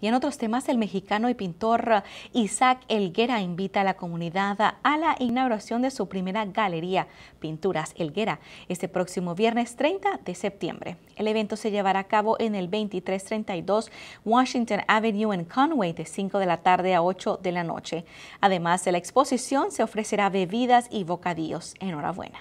Y en otros temas, el mexicano y pintor eh, Isaac Elguera invita a la comunidad a la inauguración de su primera galería, Pinturas Elguera, este próximo viernes 30 de septiembre. El evento se llevará a cabo en el 2332 Washington Avenue en Conway de 5 de la tarde a 8 de la noche. Además de la exposición, se ofrecerá bebidas y bocadillos. Enhorabuena.